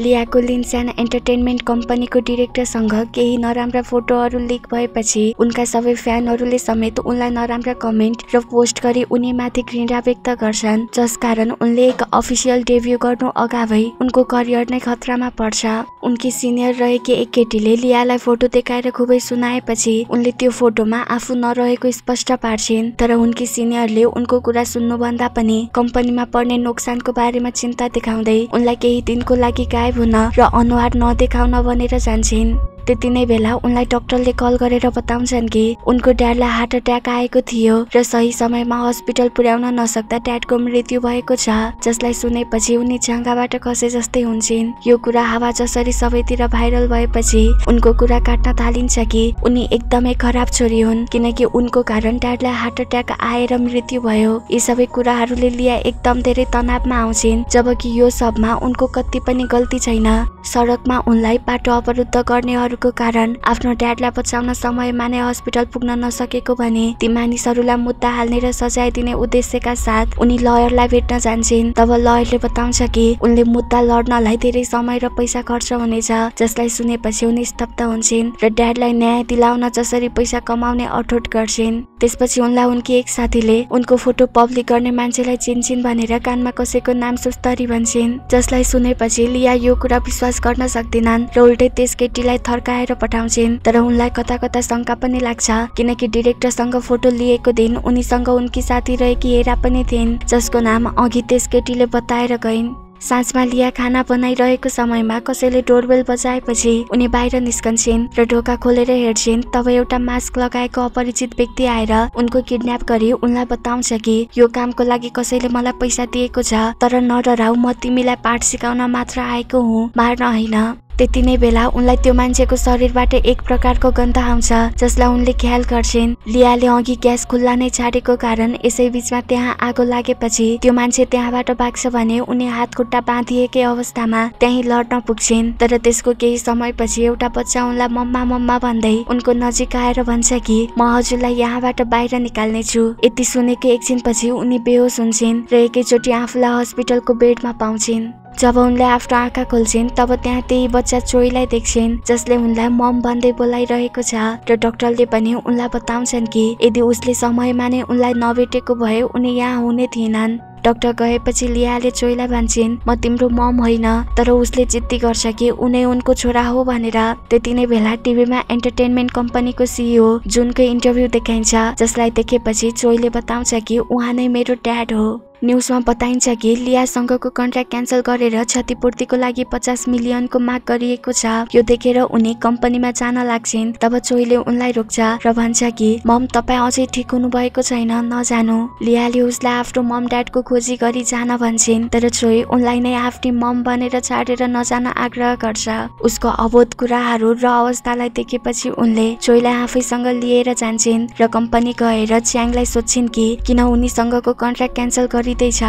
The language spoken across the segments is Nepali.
लियाको लिन्सान एन्टरटेनमेन्ट कम्पनीको डिरेक्टरसँग केही नराम्रा फोटोहरू लिक भएपछि उनका सबै फ्यानहरूले समेत उनलाई नराम्रा कमेन्ट र पोस्ट गरी उनी माथि घृणा व्यक्त गर्छन् जसकारण उनले एक अफिसियल डेब्यू गर्नु अगावै उनको करियर नै खतरामा पर्छ उनकी सिनियर रहेकी एक केटीले लियालाई फोटो देखाएर खुबै सुनाएपछि उनले त्यो फोटोमा आफू नरहेको स्पष्ट पार्छिन् तर उनकी सिनियरले उनको कुरा सुन्नुभन्दा पनि कम्पनीमा पर्ने नोक्सानको बारेमा चिन्ता देखाउँदै उनलाई केही दिनको लागि गायब गायब हुन र अनुहार नदेखाउन भनेर जान्छिन् त्यति नै बेला उनलाई डाक्टरले कल गरेर बताउँछन् कि उनको ड्याडलाई हार्ट अट्याक आएको थियो र सही समयमा हस्पिटल पुर्याउन नसक्दा ड्याडको मृत्यु भएको छ जसलाई सुनेपछि उनी छाङ्गाबाट खसे जस्तै हुन्छन् यो कुरा हावा जसरी सबैतिर भाइरल भएपछि उनको कुरा काट्न थालिन्छ कि उनी एकदमै खराब छोरी हुन् किनकि उनको कारण ड्याडलाई हार्ट अट्याक आएर मृत्यु भयो यी सबै कुराहरूले लिया एकदम धेरै तनावमा आउँछिन् जबकि यो सबमा उनको कति पनि गल्ती छैन सडकमा उनलाई बाटो अवरुद्ध गर्नेहरू भएको कारण आफ्नो ड्याडलाई बचाउन समयमा नै हस्पिटल पुग्न नसकेको भने ती मानिसहरूलाई मुद्दा हाल्ने र सजाय दिने उद्देश्यका साथ उनी लयरलाई भेट्न जान्छन् तब लयरले बताउँछ कि उनले मुद्दा लड्नलाई धेरै समय र पैसा खर्च हुनेछ जसलाई सुनेपछि उनी स्तब्ध हुन्छन् र ड्याडलाई न्याय दिलाउन जसरी पैसा कमाउने अठोट गर्छिन् त्यसपछि उनलाई उनकी एक साथीले उनको फोटो पब्लिक गर्ने मान्छेलाई चिन्छन् भनेर कानमा कसैको नाम सुस्तरी भन्छन् जसलाई सुनेपछि लिया यो कुरा विश्वास गर्न सक्दैनन् र उल्टै त्यस केटीलाई फर्काएर पठाउँछिन् तर उनलाई कता कता शङ्का पनि लाग्छ किनकि डिरेक्टरसँग फोटो लिएको दिन उनीसँग उनकी साथी रहेकी हेरा पनि थिइन् जसको नाम अघि त्यस केटीले बताएर गइन् साँझमा लिया खाना बनाइरहेको समयमा कसैले डोरबेल बजाएपछि उनी बाहिर निस्कन्छन् र ढोका खोलेर हेर्छिन् तब एउटा मास्क लगाएको अपरिचित व्यक्ति आएर उनको किडन्याप गरी उनलाई बताउँछ कि यो कामको लागि कसैले मलाई पैसा दिएको छ तर नडराउ म तिमीलाई पाठ सिकाउन मात्र आएको हुँ मार्न होइन त्यति नै बेला उनलाई त्यो मान्छेको शरीरबाट एक प्रकारको गन्ध आउँछ जसलाई उनले ख्याल गर्छिन् लियाले अघि ग्यास खुल्ला नै छाडेको कारण यसै बिचमा त्यहाँ आगो लागेपछि त्यो मान्छे त्यहाँबाट भाग्छ भने उनी हात खुट्टा बाँधिएकै अवस्थामा त्यहीँ लड्न पुग्छिन् तर त्यसको केही समयपछि एउटा बच्चा उनलाई मम्मा मम्मा भन्दै उनको नजिक आएर भन्छ कि म हजुरलाई यहाँबाट बाहिर निकाल्ने छु यति सुनेकै एकछिनपछि उनी बेहोस हुन्छन् र एकैचोटि आफूलाई हस्पिटलको बेडमा पाउँछिन् जब उनले आफ्नो आँखा खोल्छिन् तब त्यहाँ त्यही बच्चा चोरीलाई देख्छिन् जसले उनलाई मम भन्दै बोलाइरहेको छ र डक्टरले पनि उनलाई बताउँछन् कि यदि उसले समयमा नै उनलाई नभेटेको भए उनी यहाँ हुने थिएनन् डाक्टर गएपछि लियाले चोइला भन्छन् म तिम्रो मम होइन तर उसले जिद्दी गर्छ कि उनै उनको छोरा हो भनेर त्यति नै बेला टिभीमा एन्टरटेनमेन्ट कम्पनीको सिइओ जुनको इन्टरभ्यू देखाइन्छ जसलाई देखेपछि चोइले बताउँछ कि उहाँ नै मेरो ड्याड हो न्युजमा बताइन्छ कि लियासँगको कन्ट्राक्ट क्यान्सल गरेर क्षतिपूर्तिको लागि पचास मिलियनको माग गरिएको छ यो देखेर उनी कम्पनीमा जान लाग्छिन् तब चोइले उनलाई रोक्छ र भन्छ कि मम तपाईँ अझै ठिक हुनुभएको छैन नजानु लियाले उसलाई आफ्नो मम ड्याडको खोजी गरी जान भन्छन् तर छोई उनलाई नै आफ्नै मम बनेर छाडेर नजान आग्रह गर्छ उसको अबोध कुराहरू र अवस्थालाई देखेपछि उनले छोईलाई आफैसँग लिएर जान्छन् र कम्पनी गएर च्याङलाई सोध्छिन् कि किन उनीसँगको कन्ट्राक्ट क्यान्सल गरिँदैछ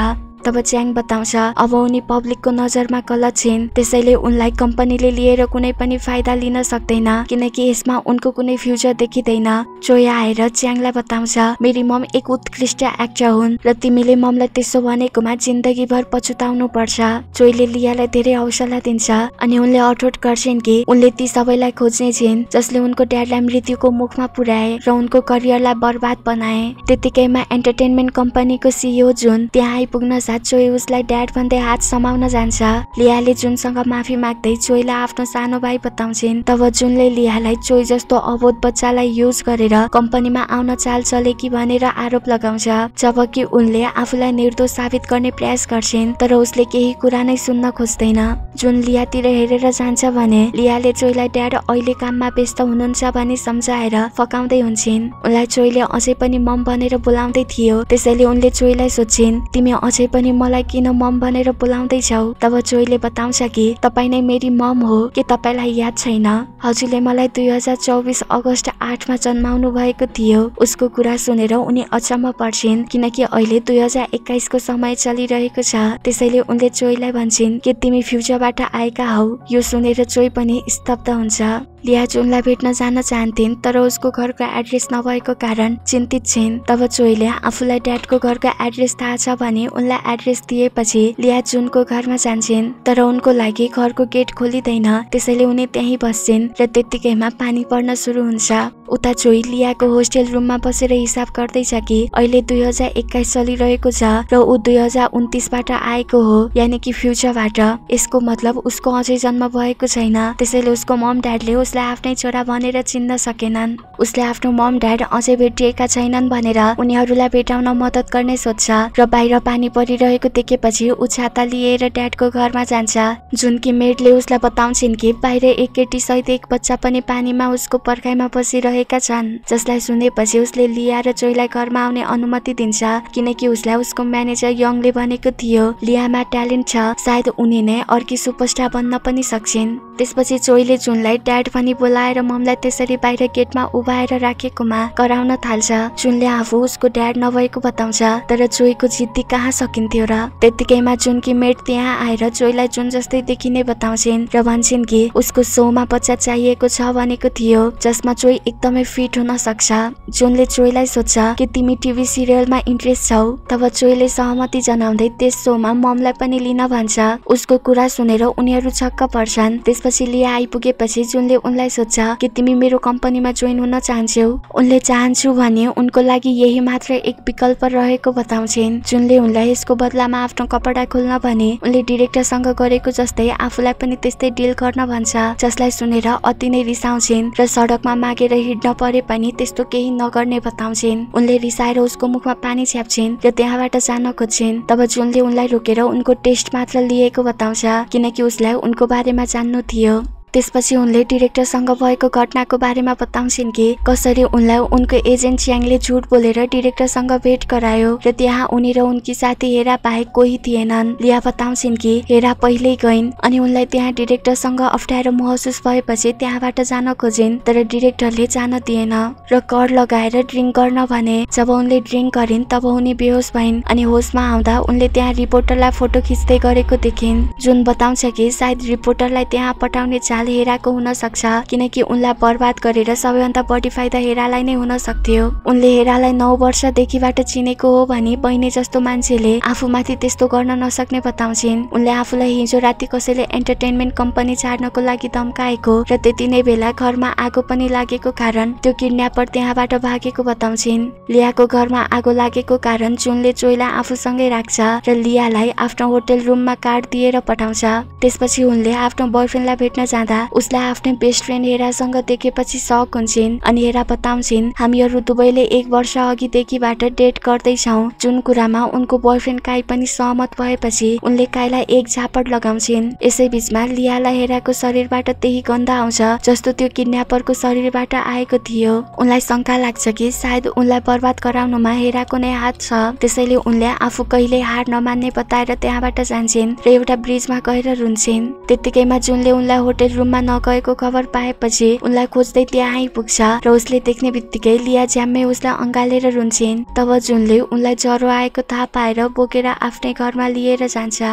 तब च्याङ बताउँछ अब उनी पब्लिकको नजरमा गलत छिन् त्यसैले उनलाई कम्पनीले लिएर कुनै पनि फाइदा लिन सक्दैन किनकि यसमा उनको कुनै फ्युचर देखिँदैन चोया आएर च्याङलाई बताउँछ मेरी मम एक उत्कृष्ट एक्टर हुन् र तिमीले ममलाई त्यसो भनेकोमा जिन्दगीभर पछुताउनु पर्छ चोइले लियालाई धेरै हौसला दिन्छ अनि उनले अठोट गर्छिन् कि उनले ती सबैलाई खोज्ने छिन् जसले उनको ड्याडलाई मृत्युको मुखमा पुर्याए र उनको करियरलाई बर्बाद बनाए त्यतिकैमा एन्टरटेनमेन्ट कम्पनीको सिइओ जुन त्यहाँ आइपुग्न चोई उसलाई ड्याड भन्दै हात समाउन जान्छ लियाले जुनसँग माफी माग्दै चोईलाई आफ्नो सानो भाइ बताउँछिन् तब जुनले लियालाई चोई जस्तो अबोध बच्चालाई युज गरेर कम्पनीमा आउन चाल चले कि भनेर आरोप लगाउँछ जबकि उनले आफूलाई निर्दोष साबित गर्ने प्रयास गर्छिन् तर उसले केही कुरा नै सुन्न खोज्दैन जुन लियातिर हेरेर जान्छ भने लियाले चोईलाई ड्याड अहिले काममा व्यस्त हुनुहुन्छ भने सम्झाएर फकाउँदै हुन्छन् उनलाई चोईले अझै पनि मम भनेर बोलाउँदै थियो त्यसैले उनले चोईलाई सोध्छिन् तिमी अझै पनि मलाई किन मम भनेर बोलाउँदै तब चोईले बताउँछ कि तपाईँ नै मेरी मम हो कि तपाईँलाई याद छैन हजुरले मलाई दुई हजार चौबिस अगस्त आठमा जन्माउनु भएको थियो उसको कुरा सुनेर उनी अचम्म पर्छिन् किनकि अहिले दुई हजार एक्काइसको समय चलिरहेको छ त्यसैले उनले चोईलाई भन्छन् कि तिमी फ्युचरबाट आएका हौ यो सुनेर चोई पनि स्तब्ध हुन्छ लिया जुनलाई भेट्न जान चाहन्थिन् तर उसको घरको एड्रेस नभएको कारण चिन्तित छिन् तब चोइले आफूलाई ड्याडको घरको एड्रेस थाहा छ भने उनलाई एड्रेस दिएपछि लिया जुनको घरमा जान्छन् तर उनको लागि घरको गेट खोलिँदैन त्यसैले उनी त्यहीँ बस्छिन् र त्यतिकैमा पानी पर्न सुरु हुन्छ उता जोइलियाको होस्टेल रुममा बसेर हिसाब गर्दैछ कि अहिले दुई हजार एक्काइस चलिरहेको छ र ऊ दुई हजार उन्तिसबाट आएको हो यानि कि फ्युचरबाट यसको मतलब उसको अझै जन्म भएको छैन त्यसैले उसको मम ड्याडले उसलाई आफ्नै छोरा भनेर चिन्न सकेनन् उसले आफ्नो मम ड्याड अझै भेटिएका छैनन् भनेर उनीहरूलाई भेटाउन मद्दत गर्ने सोध्छ र बाहिर पानी परिरहेको देखेपछि ऊ छाता लिएर ड्याडको घरमा जान्छ जुन कि मेडले उसलाई बताउँछिन् कि बाहिर एक केटी सहित एक बच्चा पनि पानीमा उसको पर्खाइमा बसिरहे रहेका छन् जसलाई सुनेपछि उसले लिया र जोयलाई घरमा आउने अनुमति दिन्छ किनकि उसलाई उसको म्यानेजर यङले भनेको थियो लियामा ट्यालेन्ट छ सायद उनी नै अर्की सुपरस्टार बन्न पनि सक्छिन् त्यसपछि चोइले जुनलाई ड्याड पनि बोलाएर ममलाई त्यसरी बाहिर गेटमा उभाएर राखेकोमा कराउन थाल्छ जुनले आफू उसको ड्याड नभएको बताउँछ तर चोइको जिद्दी कहाँ सकिन्थ्यो र त्यतिकैमा जुनकी मेट त्यहाँ आएर चोइलाई जुन जस्तै देखिने बताउँछिन् र भन्छन् कि उसको सोमा बच्चा चाहिएको छ भनेको थियो जसमा चोइ एकदम एकदमै फिट हुन सक्छ जुनले चोइलाई सोध्छ कि तिमी टिभी सिरियलमा इन्ट्रेस्ट छौ तब चोइले सहमति जनाउँदै त्यस सोमा ममलाई पनि लिन भन्छ उसको कुरा सुनेर उनीहरू छक्क पर्छन् त्यसपछि लिया आइपुगेपछि जुनले उनलाई सोध्छ कि तिमी मेरो कम्पनीमा जोइन हुन चाहन्छौ उनले चाहन्छु भने उनको लागि यही मात्र एक विकल्प रहेको बताउँछिन् जुनले उनलाई यसको बदलामा आफ्नो कपडा खोल्न भने उनले डिरेक्टरसँग गरेको जस्तै आफूलाई पनि त्यस्तै डिल गर्न भन्छ जसलाई सुनेर अति नै रिसाउँछिन् र सडकमा मागेर हिँड्न परे पनि त्यस्तो केही नगर्ने बताउँछिन् उनले रिसाएर उसको मुखमा पानी छ्याप्छिन् र त्यहाँबाट जान खोज्छिन् तब जुनले उनलाई रोकेर उनको टेस्ट मात्र लिएको बताउँछ किनकि उसलाई उनको बारेमा जान्नु थियो त्यसपछि उनले डिरेक्टरसँग भएको घटनाको बारेमा बताउँछिन् कि कसरी उनलाई उनको एजेन्ट च्याङले झुट बोलेर डिरेक्टरसँग भेट गरायो र त्यहाँ उनी र उनकी साथी हेरा बाहेक कोही थिएनन् लिया बताउँछिन् कि हेरा पहिल्यै गइन् अनि उनलाई त्यहाँ डिरेक्टरसँग अप्ठ्यारो महसुस भएपछि त्यहाँबाट जान खोजिन् तर डिरेक्टरले जान दिएन र कर लगाएर ड्रिङ्क गर्न भने जब उनले ड्रिङ्क गरिन् तब उनी बेहोस भइन् अनि होसमा आउँदा उनले त्यहाँ रिपोर्टरलाई फोटो खिच्दै गरेको देखिन् जुन बताउँछ कि सायद रिपोर्टरलाई त्यहाँ पठाउने हाल हेराको हुन सक्छ किनकि उनलाई बर्बाद गरेर सबैभन्दा बढी फाइदा हेरालाई नै हुन सक्थ्यो उनले हेरालाई नौ वर्षदेखिबाट चिनेको हो भने बहिनी जस्तो मान्छेले आफूमाथि त्यस्तो गर्न नसक्ने बताउँछिन् उनले आफूलाई हिजो राति कसैले एन्टरटेनमेन्ट कम्पनी छाड्नको लागि धम्काएको र त्यति नै बेला घरमा आगो पनि लागेको कारण त्यो किडन्यापर त्यहाँबाट भागेको बताउँछिन् लियाको घरमा आगो लागेको कारण चुनले चोइला आफूसँगै राख्छ र लियालाई आफ्नो होटेल रुममा कार्ड दिएर पठाउँछ त्यसपछि उनले आफ्नो बोयफ्रेन्डलाई भेट्न जाँदा गर्दा उसलाई आफ्नै बेस्ट फ्रेन्ड हेरासँग देखेपछि सक हुन्छन् अनि हेरा बताउँछिन् हामीहरू दुवैले एक वर्ष अघिदेखिबाट डेट गर्दैछौँ जुन कुरामा उनको बोयफ्रेन्ड काई पनि सहमत भएपछि उनले काईलाई एक झापड लगाउँछिन् यसै बिचमा लियालाई हेराको शरीरबाट त्यही गन्ध आउँछ जस्तो त्यो किडन्यापरको शरीरबाट आएको थियो उनलाई शङ्का लाग्छ कि सायद उनलाई बर्बाद गराउनुमा हेराको नै हात छ त्यसैले उनले आफू कहिले हार नमान्ने बताएर त्यहाँबाट जान्छन् र एउटा ब्रिजमा गएर रुन्छन् त्यतिकैमा जुनले उनलाई होटेल रुममा नगएको खबर पाएपछि उनलाई खोज्दै त्यहाँ आइपुग्छ र उसले देख्ने बित्तिकै लिया ज्याम्मै उसलाई अँगालेर रुन्छिन् तब जुनले उनलाई ज्वरो आएको थाहा पाएर बोकेर आफ्नै घरमा लिएर जान्छ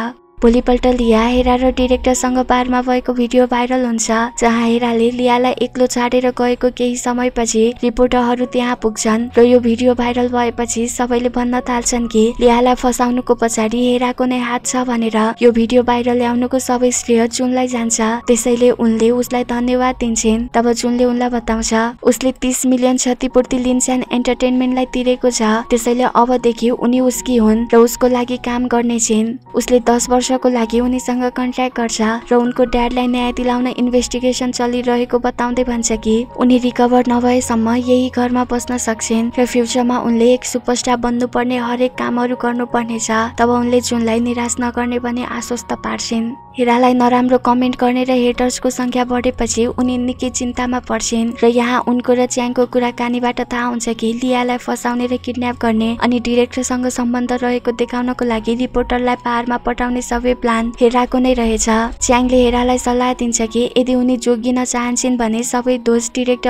भोलिपल्ट लिया हेरा र डिरेक्टरसँग बारमा भएको भिडियो भाइरल हुन्छ जहाँ हेराले लियालाई एक्लो छाडेर गएको केही समयपछि रिपोर्टरहरू त्यहाँ पुग्छन् र यो भिडियो भाइरल भएपछि सबैले भन्न थाल्छन् कि लियालाई फसाउनुको पछाडि हेराको नै हात छ भनेर यो भिडियो भाइरल ल्याउनुको सबै श्रेय जुनलाई जान्छ त्यसैले उनले उसलाई धन्यवाद दिन्छन् तब जुनले उनलाई बताउँछ उसले तिस मिलियन क्षतिपूर्ति लिन्छन् एन्टरटेनमेन्टलाई तिरेको छ त्यसैले अबदेखि उनी उसकी हुन् र उसको लागि काम गर्नेछिन् उसले दस वर्ष वर्षको लागि उनीसँग कन्ट्र्याक्ट गर्छ र उनको ड्याडलाई न्याय दिलाउन इन्भेस्टिगेसन चलिरहेको बताउँदै भन्छ कि उनी रिकभर नभएसम्म यही घरमा बस्न सक्छन् र फ्युचरमा उनले एक सुपरस्टार बन्नुपर्ने हरेक कामहरू गर्नुपर्नेछ तब उनले जुनलाई निराश नगर्ने भने आश्वस्त पार्छिन् हिरालाई नराम्रो कमेन्ट गर्ने र हेटर्सको सङ्ख्या बढेपछि उनी निकै चिन्तामा पर्छिन् र यहाँ उनको र च्याङको कुराकानीबाट थाहा हुन्छ कि लियालाई फसाउने र किडन्याप गर्ने अनि डिरेक्टरसँग सम्बन्ध रहेको देखाउनको लागि रिपोर्टरलाई पहाड़मा पठाउने भवितव्य प्लान हेराको नै रहेछ च्याङले हेरालाई सल्लाह दिन्छ कि यदि उनी जोगिन चाहन्छन् भने सबै दोष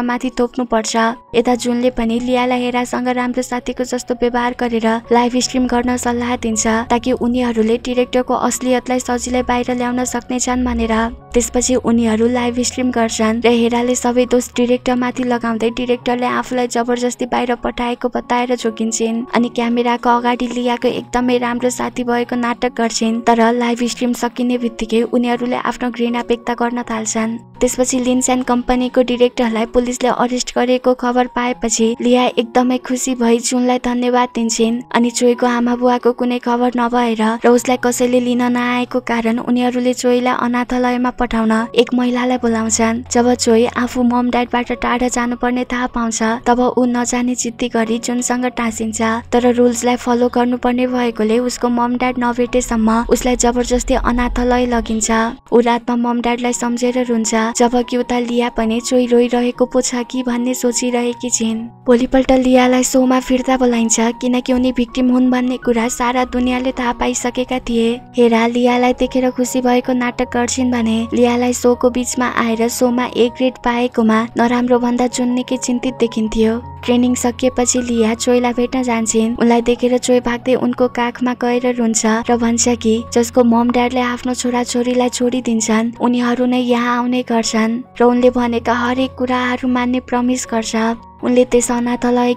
माथि तोक्नु पर्छ यता जुनले पनि लियालाई हेरासँग राम्रो साथीको जस्तो व्यवहार गरेर लाइभ स्ट्रिम गर्न सल्लाह दिन्छ ताकि उनीहरूले डिरेक्टरको असलियतलाई सजिलै बाहिर ल्याउन सक्नेछन् भनेर त्यसपछि उनीहरू लाइभ स्ट्रिम गर्छन् र हेराले सबै दोष डिरेक्टरमाथि लगाउँदै डिरेक्टरले आफूलाई जबरजस्ती बाहिर पठाएको बताएर झोकिन्छन् अनि क्यामेराको अगाडि लियाको एकदमै राम्रो साथी भएको नाटक गर्छिन् तर लाइभ स्ट्रिम सकिने बित्तिकै उनीहरूले आफ्नो घृणा व्यक्त गर्न थाल्छन् त्यसपछि लिन्स एन्ड कम्पनीको डिरेक्टरलाई पुलिसले अरेस्ट गरेको खबर पाएपछि लिया एकदमै खुसी भई जुनलाई धन्यवाद दिन्छन् अनि चोइको आमा बुवाको कुनै खबर नभएर र उसलाई कसैले लिन नआएको कारण उनीहरूले चोइलाई अनाथालयमा पठाउन एक महिलालाई बोलाउँछन् जब चोइ आफू मम ड्याडबाट टाढा जानुपर्ने थाहा पाउँछ तब ऊ नजाने चित्ती गरी जुनसँग टाँसिन्छ तर रुल्सलाई फलो गर्नुपर्ने भएकोले उसको मम ड्याड नभेटेसम्म उसलाई जबरजस्ती अनाथलय लगिन्छ ऊ रातमा मम ड्याडलाई सम्झेर रुन्छ जब कि उता लिया पनि चोइ रोइरहेको पो छ कि भन्ने सोचिरहेकी छिन् भोलिपल्ट लियालाई सोमा फिर्ता बोलाइन्छ किनकि उनी भिक्टिम हुन् भन्ने कुरा सारा दुनियाँले थाहा पाइसकेका थिए हेरा लियालाई देखेर खुसी भएको नाटक गर्छिन् भने लियालाई सोको बिचमा आएर सोमा ए ग्रेड पाएकोमा नराम्रो भन्दा निकै चिन्तित देखिन्थ्यो ट्रेनिङ सकिएपछि लिया चोइलाई भेट्न जान्छन् उनलाई देखेर चोइ भाग्दै उनको काखमा गएर रुन्छ र भन्छ कि जसको मम ड्याडले आफ्नो छोरा छोराछोरीलाई छोडिदिन्छन् उनीहरू नै यहाँ आउने गर्छन् र उनले भनेका हरेक कुराहरू मान्ने प्रमिस गर्छ उनले त्यस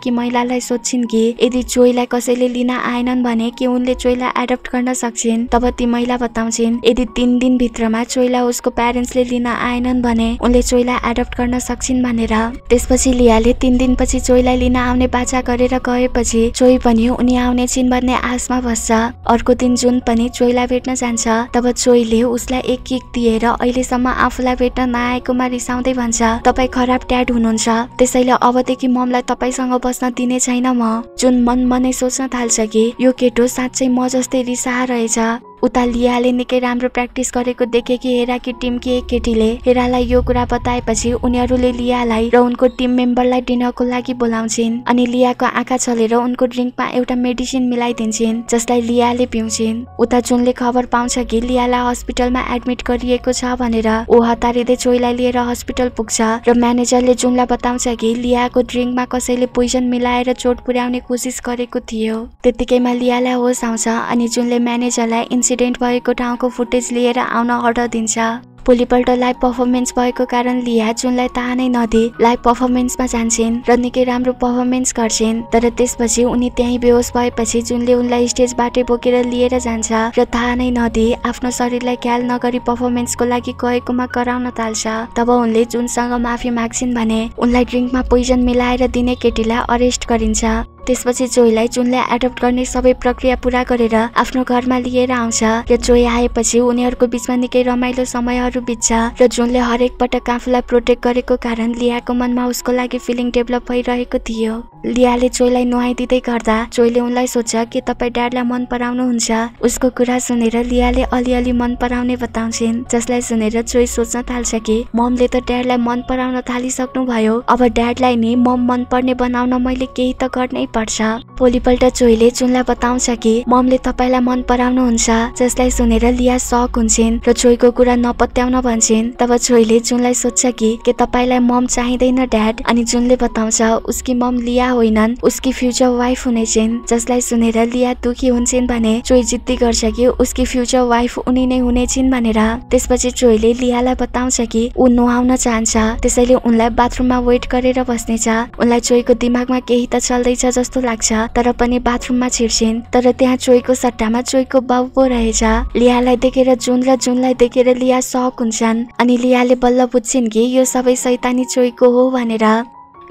कि महिलालाई सोध्छिन् कि यदि चोइलाई कसैले लिन आएनन् भने कि उनले चोइलाई एडप्ट गर्न सक्छिन् तब ती महिला बताउँछिन् यदि तिन दिनभित्रमा चोइला उसको प्यारेन्ट्सले लिन आएनन् भने उनले चोइलाई एडप्ट गर्न सक्छिन् भनेर त्यसपछि लियाले तिन दिनपछि चोइलाई लिन आउने बाछा गरेर गएपछि चोइ पनि उनी आउने छिन् भन्ने आशमा बस्छ अर्को दिन जुन पनि चोइला भेट्न जान्छ तब चोइले उसलाई एक एक दिएर अहिलेसम्म आफूलाई भेट्न नआएकोमा रिसाउँदै भन्छ तपाईँ खराब ट्याड हुनुहुन्छ त्यसैले अब अबदेखि ममलाई तपाईँसँग बस्न दिने छैन म जुन मन मनै सोच्न थाल्छ कि यो केटो साँच्चै म जस्तै रिसा रहेछ उता लियाले निकै राम्रो प्र्याक्टिस गरेको देखे कि हेराकी टिमकी एक केटीले हेरालाई यो कुरा बताएपछि उनीहरूले लियालाई र उनको टिम मेम्बरलाई डिनरको लागि बोलाउँछिन् अनि लियाको आँखा छलेर उनको ड्रिङ्कमा एउटा मेडिसिन मिलाइदिन्छन् जसलाई लियाले पिउँछिन् उता जुनले खबर पाउँछ कि लियालाई हस्पिटलमा एडमिट गरिएको छ भनेर ऊ हतारिँदै चोइलाई लिएर हस्पिटल पुग्छ र म्यानेजरले जुनलाई बताउँछ कि लियाको ड्रिङ्कमा कसैले पोइजन मिलाएर चोट पुर्याउने कोसिस गरेको थियो त्यतिकैमा लियालाई होस आउँछ अनि जुनले म्यानेजरलाई एक्सिडेन्ट भएको ठाउँको फुटेज लिएर आउन अर्डर दिन्छ भोलिपल्ट लाइभ पर्फर्मेन्स भएको कारण लिया जुनलाई थाहा नै नदिए लाइभ पर्फर्मेन्समा जान्छन् र निकै राम्रो पर्फर्मेन्स गर्छिन् तर त्यसपछि उनी त्यही बेहोस भएपछि जुनले उनलाई स्टेजबाटै बोकेर लिएर जान्छ र थाहा नै नदिए आफ्नो शरीरलाई ख्याल नगरी पर्फर्मेन्सको लागि गएकोमा कराउन थाल्छ तब उनले जुनसँग माफी माग्छिन् भने उनलाई ड्रिङ्कमा पोइजन मिलाएर दिने केटीलाई अरेस्ट गरिन्छ त्यसपछि जोईलाई जुनलाई एडप्ट गर्ने सबै प्रक्रिया पुरा गरेर आफ्नो घरमा लिएर आउँछ र जोई आएपछि उनीहरूको बिचमा निकै रमाइलो समय आफूहरू बिच र जुनले हरेक पटक आफूलाई प्रोटेक्ट गरेको कारण लियाको मनमा उसको लागि फिलिङ डेभलप भइरहेको थियो लियाले चोइलाई नुहाइदिँदै गर्दा चोइले उनलाई सोध्छ कि तपाईँ ड्याडलाई मन पराउनुहुन्छ उसको कुरा सुनेर लियाले अलिअलि मन पराउने बताउँछिन् जसलाई सुनेर चोइ सोच्न थाल्छ कि ममले त ड्याडलाई मन पराउन थालिसक्नु भयो अब ड्याडलाई नि मम मन पर्ने बनाउन मैले केही त गर्नै पर्छ भोलिपल्ट चोइले जुनलाई बताउँछ कि ममले तपाईँलाई मन पराउनुहुन्छ जसलाई सुनेर लिया सक हुन्छन् र चोइको कुरा नपत्या सत्याउन भन्छन् तब छोरीले जुनलाई सोध्छ कि के तपाईँलाई मम चाहिँदैन ड्याड अनि जुनले बताउँछ उसकी मम लिया होइनन् उसकी फ्युचर वाइफ हुनेछन् जसलाई सुनेर लिया दुखी हुन्छन् भने चोरी जिद्दी गर्छ कि उसकी फ्युचर वाइफ उनी नै हुनेछिन् भनेर त्यसपछि चोरीले लियालाई बताउँछ कि ऊ नुहाउन चाहन्छ त्यसैले उनलाई बाथरुममा वेट गरेर बस्नेछ उनलाई चोरीको दिमागमा केही त चल्दैछ जस्तो लाग्छ तर पनि बाथरुममा छिर्छिन् तर त्यहाँ चोरीको सट्टामा चोरीको बाबु पो रहेछ लियालाई देखेर जुन र जुनलाई देखेर लिया सक सक हुन्छन् अनि लियाले बल्ल बुझ्छिन् कि यो सबै सैतानी चोइको हो भनेर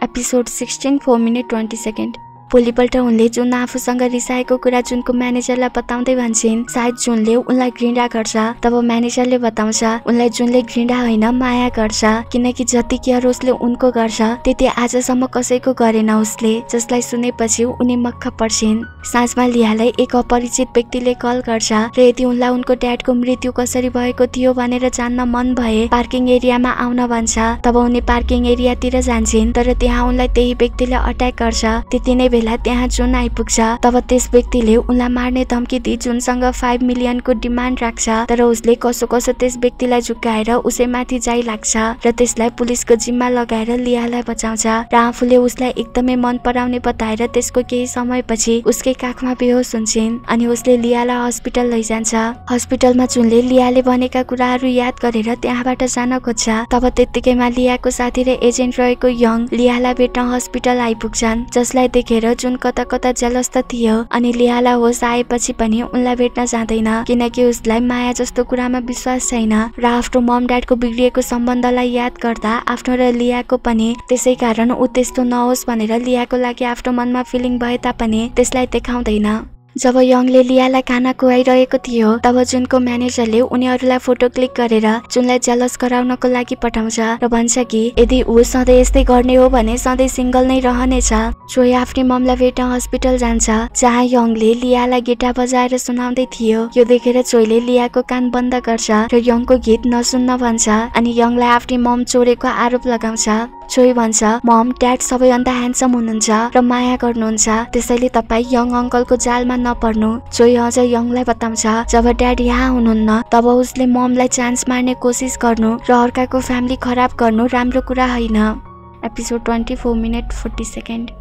episode sixteen four minute twenty second भोलिपल्ट उनले जुन आफूसँग रिसाएको कुरा जुनको म्यानेजरलाई बताउँदै भन्छन् सायद जुनले उनलाई घृणा गर्छ तब म्यानेजरले बताउँछ उनलाई जुनले घृणा होइन माया गर्छ किनकि जति केयर उसले उनको गर्छ त्यति आजसम्म कसैको गरेन उसले जसलाई सुनेपछि उनी मख पर्छिन् साँझमा लियालाई एक अपरिचित व्यक्तिले कल गर्छ र यदि उनलाई उनको ड्याडको मृत्यु कसरी भएको थियो भनेर जान्न मन भए पार्किङ एरियामा आउन भन्छ तब उनी पार्किङ एरियातिर जान्छन् तर त्यहाँ उनलाई त्यही व्यक्तिले अट्याक गर्छ त्यति नै बेला त्यहाँ जुन आइपुग्छ तब त्यस व्यक्तिले उनलाई मार्ने धम्की दिई जुनसँग फाइभ मिलियनको डिमान्ड राख्छ तर उसले कसो कसो त्यस व्यक्तिलाई झुक्काएर उसै माथि जाइ लाग्छ र त्यसलाई पुलिसको जिम्मा लगाएर लियालाई बचाउँछ र आफूले उसलाई एकदमै मन पराउने बताएर त्यसको केही समयपछि उसकै काखमा बेहोस हुन्छन् अनि उसले लियालाई हस्पिटल लैजान्छ हस्पिटलमा जुनले लियाले भनेका कुराहरू याद गरेर त्यहाँबाट जान खोज्छ तब त्यत्तिकैमा लियाको साथी र एजेन्ट रहेको यङ लियालाई भेट्न हस्पिटल आइपुग्छन् जसलाई देखेर जुन कता कता जेलस थियो अनि लिहाला होस् आएपछि पनि उनलाई भेट्न जाँदैन किनकि उसलाई माया जस्तो कुरामा विश्वास छैन र आफ्नो मम ड्याडको बिग्रिएको सम्बन्धलाई याद गर्दा आफ्नो र लियाको पनि त्यसै कारण ऊ त्यस्तो नहोस् भनेर लियाको लागि आफ्नो मनमा फिलिङ भए तापनि त्यसलाई देखाउँदैन जब यङले लियालाई खाना खुवाइरहेको थियो तब जुनको म्यानेजरले उनीहरूलाई फोटो क्लिक गरेर जुनलाई जलस गराउनको लागि पठाउँछ र भन्छ कि यदि ऊ सधैँ यस्तै गर्ने हो भने सधैँ सिङ्गल नै रहनेछ सोही आफ्नै ममलाई भेट्न हस्पिटल जान्छ जहाँ यङले लियालाई गिटा बजाएर सुनाउँदै थियो यो देखेर चोइले लियाको कान बन्द गर्छ र यङको गीत नसुन्न भन्छ अनि यङलाई आफ्नै मम चोरेको आरोप लगाउँछ चोई भन्छ मम ड्याड सबैभन्दा ह्यान्डसम हुनुहुन्छ र माया गर्नुहुन्छ त्यसैले तपाईँ यङ अङ्कलको जालमा नपर्नु चोई अझ यङलाई बताउँछ जब ड्याड यहाँ हुनुहुन्न तब उसले ममलाई चान्स मार्ने कोसिस गर्नु र अर्काको फ्यामिली खराब गर्नु राम्रो कुरा होइन episode twenty four minute forty second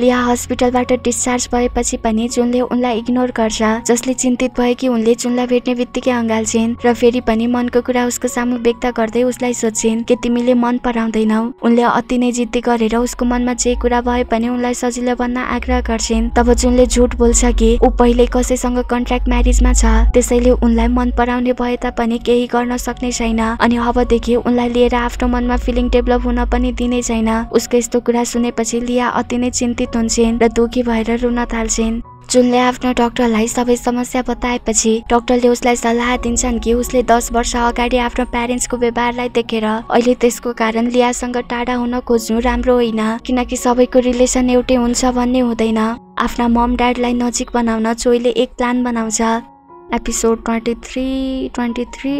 लिया हस्पिटलबाट डिस्चार्ज भएपछि पनि जुनले उनलाई इग्नोर गर्छ जसले चिन्तित भए कि उनले जुनलाई भेट्ने बित्तिकै अँगाल्छिन् र फेरि पनि मनको कुरा उसको सामु व्यक्त गर्दै उसलाई सोध्छिन् कि तिमीले मन पराउँदैनौ उनले अति नै जिद्दी गरेर उसको मनमा जे कुरा भए पनि उनलाई सजिलो बन्न आग्रह गर्छिन् तब जुनले झुट बोल्छ कि ऊ पहिले कसैसँग कन्ट्राक्ट म्यारिजमा छ त्यसैले उनलाई मन पराउने भए तापनि केही गर्न सक्ने छैन अनि अबदेखि उनलाई लिएर आफ्नो मनमा फिलिङ डेभलप हुन पनि दिने छैन उसको यस्तो कुरा सुनेपछि लिया अति नै चिन्तित व्यथित हुन्छन् र दुखी भएर रुन थाल्छिन् जुनले आफ्नो डाक्टरलाई सबै समस्या बताएपछि डाक्टरले उसलाई सल्लाह दिन्छन् कि उसले दस वर्ष अगाडि आफ्नो प्यारेन्ट्सको व्यवहारलाई देखेर अहिले त्यसको कारण लियासँग टाढा हुन खोज्नु राम्रो होइन किनकि सबैको रिलेसन एउटै हुन्छ भन्ने हुँदैन आफ्ना मम ड्याडलाई नजिक बनाउन चोइले एक प्लान बनाउँछ episode twenty three twenty three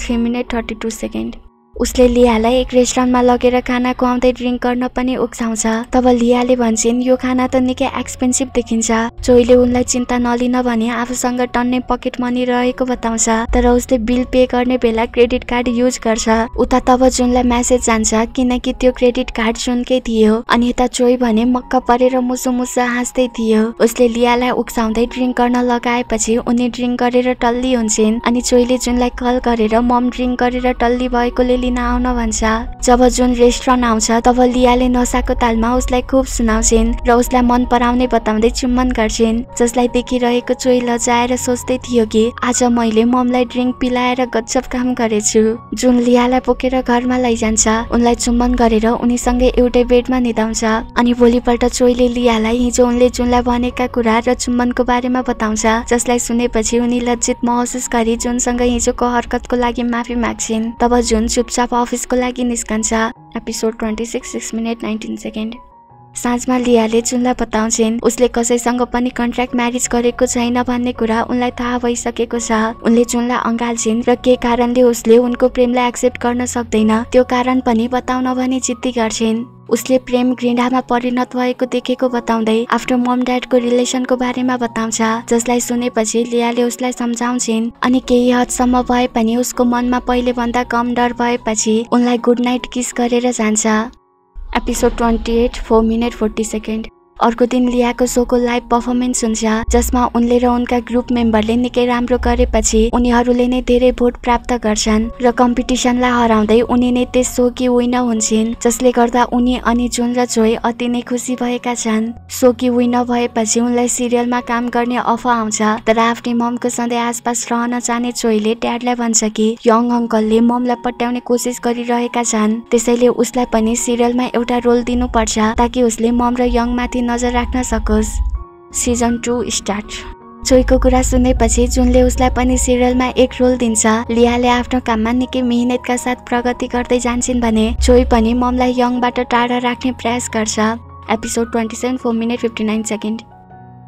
three minute thirty two second उसले लियालाई एक रेस्टुरेन्टमा लगेर खाना खुवाउँदै ड्रिङ्क गर्न पनि उक्साउँछ तब लियाले भन्छन् यो खाना त निकै एक्सपेन्सिभ देखिन्छ जोइले उनलाई चिन्ता नलिन भने आफूसँग टन्ने पकेट मनी रहेको बताउँछ तर उसले बिल पे गर्ने बेला क्रेडिट कार्ड युज गर्छ उता तब जुनलाई म्यासेज जान्छ किनकि त्यो क्रेडिट कार्ड जुनकै थियो अनि यता चोइ भने मक्क परेर मुसु मुसु हाँस्दै थियो उसले लियालाई उक्साउँदै ड्रिङ्क गर्न लगाएपछि उनी ड्रिङ्क गरेर टल्ली हुन्छन् अनि चोइले जुनलाई कल गरेर मम ड्रिङ्क गरेर टल्ली भएकोले लिन आउन भन्छ जब जुन रेस्टुरेन्ट आउँछ तब लियाले नसाको तालमा उसलाई खुब सुनाउँछिन् र उसलाई मन पराउने बताउँदै चुम्बन गर्छिन् जसलाई देखिरहेको चोइ लजाएर सोच्दै थियो कि आज मैले ममलाई ड्रिङ्क पिलाएर गजब काम गरेछु जुन लियालाई बोकेर घरमा लैजान्छ उनलाई चुम्बन गरेर उनीसँगै एउटै बेडमा निधाउँछ अनि भोलिपल्ट चोइले लियालाई हिजो उनले जुनलाई भनेका कुरा र चुम्बनको बारेमा बताउँछ जसलाई सुनेपछि उनी लज्जित महसुस गरी जुनसँग हिजोको हरकतको लागि माफी माग्छिन् तब जुन चुप चुपचाप अफिसको लागि निस्कन्छ episode twenty six six minute nineteen second साँझमा लियाले जुनलाई बताउँछिन् उसले कसैसँग पनि कन्ट्राक्ट म्यारिज गरेको छैन भन्ने कुरा उनलाई थाहा भइसकेको छ उनले जुनलाई अँगाल्छिन् र के कारणले उसले उनको प्रेमलाई एक्सेप्ट गर्न सक्दैन त्यो कारण पनि बताउन भने जिद्दी गर्छिन् उसले प्रेम घृणामा परिणत भएको देखेको बताउँदै आफ्नो मम ड्याडको रिलेसनको बारेमा बताउँछ जसलाई सुनेपछि लियाले उसलाई सम्झाउँछिन् अनि केही हदसम्म भए पनि उसको मनमा पहिले भन्दा कम डर भएपछि उनलाई गुड नाइट किस गरेर जान्छ episode 28 4 minute 40 second अर्को दिन लियाको सोको लाइभ पर्फर्मेन्स हुन्छ जसमा उनले र उनका ग्रुप मेम्बरले निकै राम्रो गरेपछि उनीहरूले नै धेरै भोट प्राप्त गर्छन् र कम्पिटिसनलाई हराउँदै उनी नै त्यस सोकी विनर हुन्छन् जसले गर्दा उनी अनि जुन र जोय अति नै खुसी भएका छन् सोकी विनर भएपछि उनलाई सिरियलमा काम गर्ने अफ आउँछ तर आफ्नै ममको सधैँ आसपास रहन चाहने चोइले ड्याडलाई भन्छ कि यङ अङ्कलले ममलाई पट्याउने कोसिस गरिरहेका छन् त्यसैले उसलाई पनि सिरियलमा एउटा रोल दिनुपर्छ ताकि उसले मम र यङमाथि नजर राख्न सकोस् सिजन टू स्टार्ट चोइको कुरा सुनेपछि जुनले उसलाई पनि सिरियलमा एक रोल दिन्छ लियाले आफ्नो काममा निकै मिहिनेतका साथ प्रगति गर्दै जान्छन् भने चोई पनि ममलाई यङबाट टाढा राख्ने प्रयास गर्छ episode twenty seven four minute fifty nine second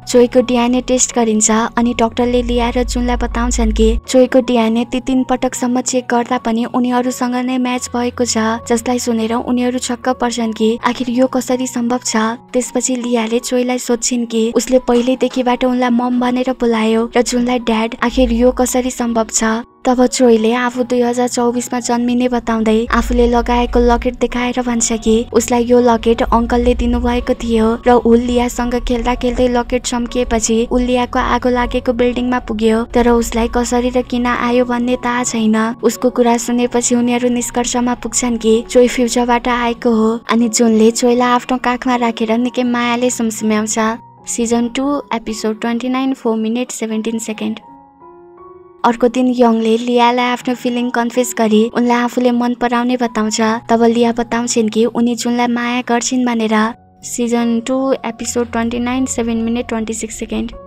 चोइको डिएनए टेस्ट गरिन्छ अनि डाक्टरले लिएर जुनलाई बताउँछन् कि चोइको डिएनए ती तिन पटकसम्म चेक गर्दा पनि उनीहरूसँग नै म्याच भएको छ जसलाई सुनेर उनीहरू छक्क पर्छन् कि आखिर यो कसरी सम्भव छ त्यसपछि लियाले चोइलाई सोध्छिन् कि उसले पहिल्यैदेखिबाट उनलाई मम भनेर बोलायो र जुनलाई ड्याड आखिर यो कसरी सम्भव छ तब चोइले आफू दुई हजार चौबिसमा जन्मिने बताउँदै आफूले लगाएको लकेट देखाएर भन्छ कि उसलाई यो लकेट अङ्कलले दिनुभएको थियो र लियासँग खेल्दा खेल्दै लकेट चम्किएपछि उल्लियाको आगो लागेको बिल्डिङमा पुग्यो तर उसलाई कसरी र किन आयो भन्ने थाहा छैन उसको कुरा सुनेपछि उनीहरू निष्कर्षमा पुग्छन् कि चोइ फ्युचरबाट आएको हो अनि जुनले चोइलाई आफ्नो काखमा राखेर निकै मायाले सुमसुम्याउँछ season two episode twenty nine four minute seventeen second अर्को दिन यङले लियालाई आफ्नो फिलिङ कन्फेस गरी उनलाई आफूले मन पराउने बताउँछ तब लिया बताउँछिन् कि उनी जुनलाई माया गर्छिन् भनेर season two episode twenty nine seven minute twenty six second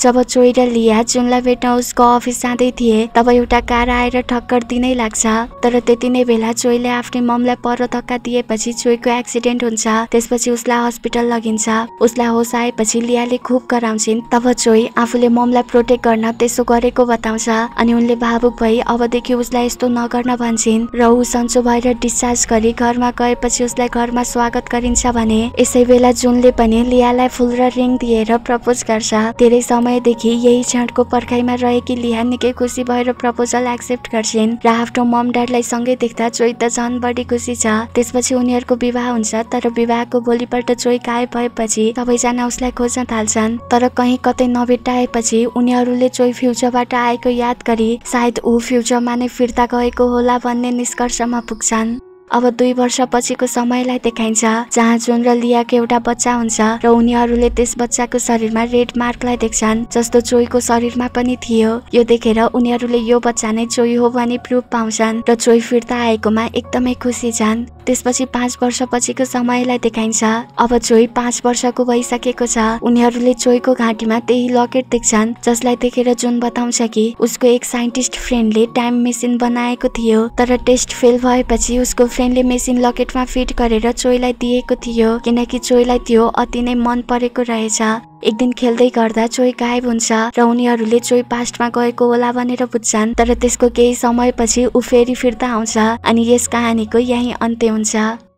जब चोरी र लिया जुनलाई भेट्न उसको अफिस जाँदै थिए तब एउटा कार आएर ठक्कर दिनै लाग्छ तर त्यति नै बेला चोइले आफ्नो ममलाई पर धक्का दिएपछि चोइको एक्सिडेन्ट हुन्छ त्यसपछि उसलाई हस्पिटल लगिन्छ उसलाई होस आएपछि लियाले खुब कराउँछिन् तब चोइ आफूले ममलाई प्रोटेक्ट गर्न त्यसो गरेको बताउँछ अनि उनले भावुक भई अबदेखि उसलाई यस्तो नगर्न भन्छन् र ऊ सन्चो भएर डिस्चार्ज गरी घरमा गएपछि उसलाई घरमा स्वागत गरिन्छ भने यसै बेला जुनले पनि लियालाई फुल र रिङ दिएर प्रपोज गर्छ धेरै समय समयदेखि यही क्षणको पर्खाइमा रहेकी लिहा निकै खुसी भएर प्रपोजल एक्सेप्ट गर्छिन् र आफ्नो मम ड्याडलाई सँगै देख्दा चोइ त झन् बढी खुसी छ त्यसपछि उनीहरूको विवाह हुन्छ तर विवाहको भोलिपल्ट चोइ गायब भएपछि सबैजना उसलाई खोज्न थाल्छन् तर कहीँ कतै नभेटाएपछि उनीहरूले चोइ फ्युचरबाट आएको याद गरी सायद ऊ फ्युचरमा नै फिर्ता गएको होला भन्ने निष्कर्षमा पुग्छन् अब दुई वर्ष पछिको समयलाई देखाइन्छ जहाँ जोन र लियाको एउटा बच्चा हुन्छ र उनीहरूले त्यस बच्चाको शरीरमा रेड मार्कलाई देख्छन् जस्तो चोइको शरीरमा पनि थियो यो देखेर उनीहरूले यो बच्चा नै चोइ हो भने प्रुफ पाउँछन् र चोइ फिर्ता आएकोमा एकदमै खुसी छन् त्यसपछि पाँच वर्ष पछिको समयलाई देखाइन्छ अब चोइ पाँच वर्षको भइसकेको छ उनीहरूले चोइको घाँटीमा त्यही लकेट देख्छन् जसलाई देखेर जुन बताउँछ कि उसको एक साइन्टिस्ट फ्रेन्डले टाइम मेसिन बनाएको थियो तर टेस्ट फेल भएपछि उसको फ्रेन्डले मेसिन लकेटमा फिट गरेर चोइलाई दिएको थियो किनकि चोइलाई त्यो अति नै मन परेको रहेछ एक दिन खेल्दै गर्दा चोइ गायब हुन्छ र उनीहरूले चोइ पास्टमा गएको होला भनेर बुझ्छन् तर त्यसको केही समयपछि ऊ फेरि फिर्ता आउँछ अनि यस कहानीको यही अन्त्य हुन्छ